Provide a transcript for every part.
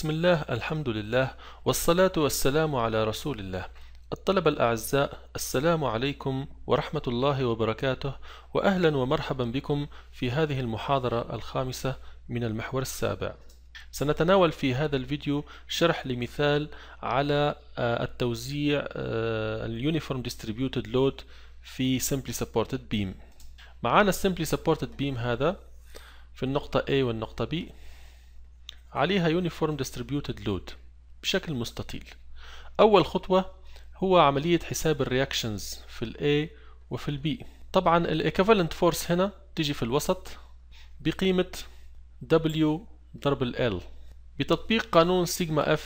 بسم الله الحمد لله والصلاة والسلام على رسول الله الطلبة الأعزاء السلام عليكم ورحمة الله وبركاته وأهلا ومرحبا بكم في هذه المحاضرة الخامسة من المحور السابع سنتناول في هذا الفيديو شرح لمثال على التوزيع اليونيفورم ديستريبيوتد لود في سمبلي سبورتد بيم معانا السمبلي سبورتد بيم هذا في النقطة A والنقطة B عليها Uniform Distributed Load بشكل مستطيل أول خطوة هو عملية حساب الرياكشنز في الـ A وفي الـ B طبعا Equivalent فورس هنا تيجي في الوسط بقيمة W ضرب ال L بتطبيق قانون سيجما F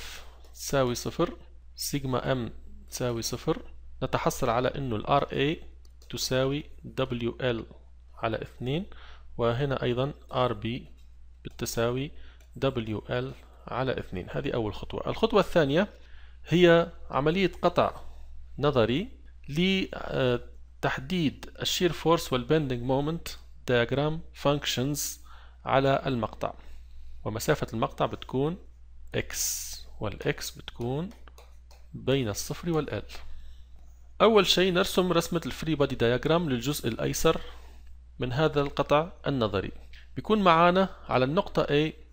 تساوي صفر سيجما M تساوي صفر نتحصل على أنه ال RA تساوي WL على 2 وهنا أيضا RB بالتساوي WL على 2 هذه أول خطوة الخطوة الثانية هي عملية قطع نظري لتحديد آه، الشير فورس والبندنج مومنت دياجرام فانكشنز على المقطع ومسافة المقطع بتكون x والإكس بتكون بين الصفر والال أول شيء نرسم رسمة الفري بادي دياجرام للجزء الأيسر من هذا القطع النظري بيكون معانا على النقطة A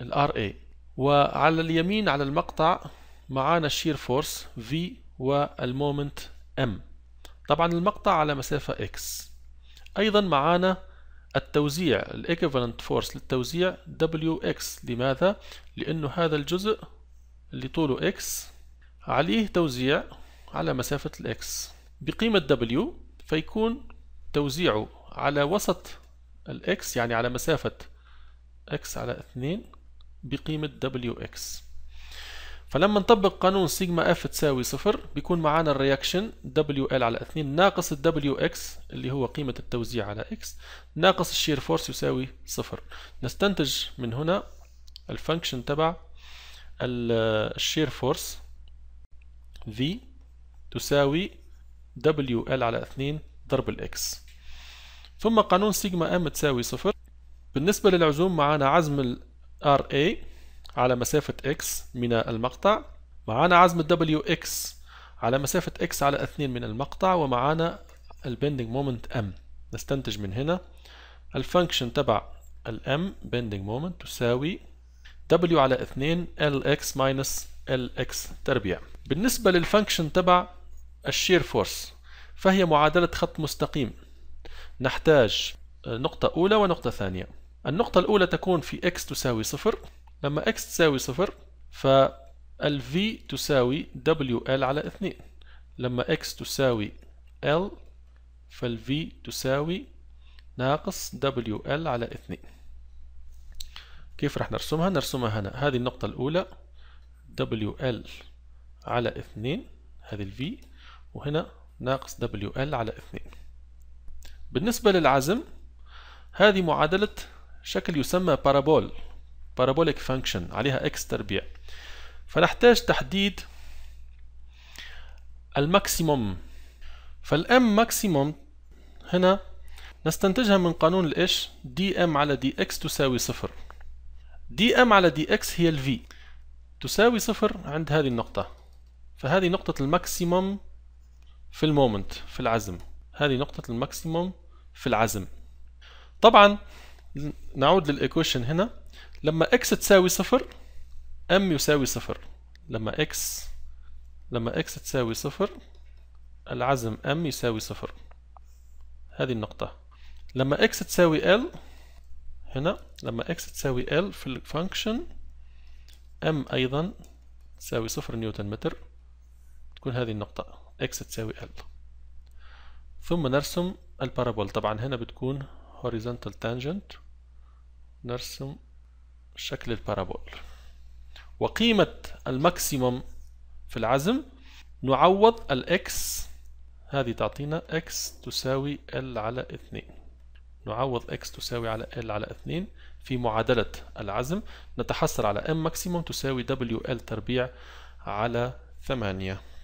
الار اي وعلى اليمين على المقطع معانا الشير فورس V والمومنت M طبعا المقطع على مسافة X أيضا معانا التوزيع الايكيفالنت فورس للتوزيع WX لماذا؟ لأنه هذا الجزء اللي طوله X عليه توزيع على مسافة الإكس بقيمة W فيكون توزيعه على وسط الإكس يعني على مسافة X على 2 بقيمة WX فلما نطبق قانون سيجما اف تساوي صفر بيكون معانا الرياكشن دبليو ال على 2 ناقص الدبليو اكس اللي هو قيمة التوزيع على اكس ناقص الشير فورس يساوي صفر نستنتج من هنا الفانكشن تبع الشير فورس V تساوي دبليو ال على 2 ضرب الاكس ثم قانون سيجما ام تساوي صفر بالنسبة للعزوم معانا عزم RA على مسافة X من المقطع معانا عزم WX على مسافة X على 2 من المقطع ومعانا البندنج مومنت M نستنتج من هنا الفانكشن تبع M بندنج مومنت تساوي W على 2 LX minus LX تربيع بالنسبة للفانكشن تبع الشير فورس فهي معادلة خط مستقيم نحتاج نقطة أولى ونقطة ثانية النقطة الأولى تكون في x تساوي صفر لما x تساوي صفر فال v تساوي wl على 2 لما x تساوي l فال v تساوي ناقص wl على 2 كيف راح نرسمها؟ نرسمها هنا هذه النقطة الأولى wl على 2 هذه ال v وهنا ناقص wl على 2 بالنسبة للعزم هذه معادلة شكل يسمى بارابول بارابوليك فانكشن عليها اكس تربيع فنحتاج تحديد الماكسيموم فالام ماكسيموم هنا نستنتجها من قانون الاش دي ام على دي اكس تساوي صفر دي ام على دي اكس هي الفي تساوي صفر عند هذه النقطة فهذه نقطة الماكسيموم في المومنت في العزم هذه نقطة الماكسيموم في العزم طبعا نعود للإيكويشن هنا لما إكس تساوي صفر ام يساوي صفر لما إكس لما إكس تساوي صفر العزم ام يساوي صفر هذه النقطة لما إكس تساوي ال هنا لما إكس تساوي ال في الفانكشن ام أيضا تساوي صفر نيوتن متر تكون هذه النقطة إكس تساوي ال ثم نرسم البارابول طبعا هنا بتكون horizontal tangent نرسم شكل البارابول وقيمة الماكسيموم في العزم نعوض الاكس هذه تعطينا اكس تساوي ال على 2 نعوض اكس تساوي على ال على 2 في معادلة العزم نتحصل على ام ماكسيموم تساوي دبليو ال تربيع على 8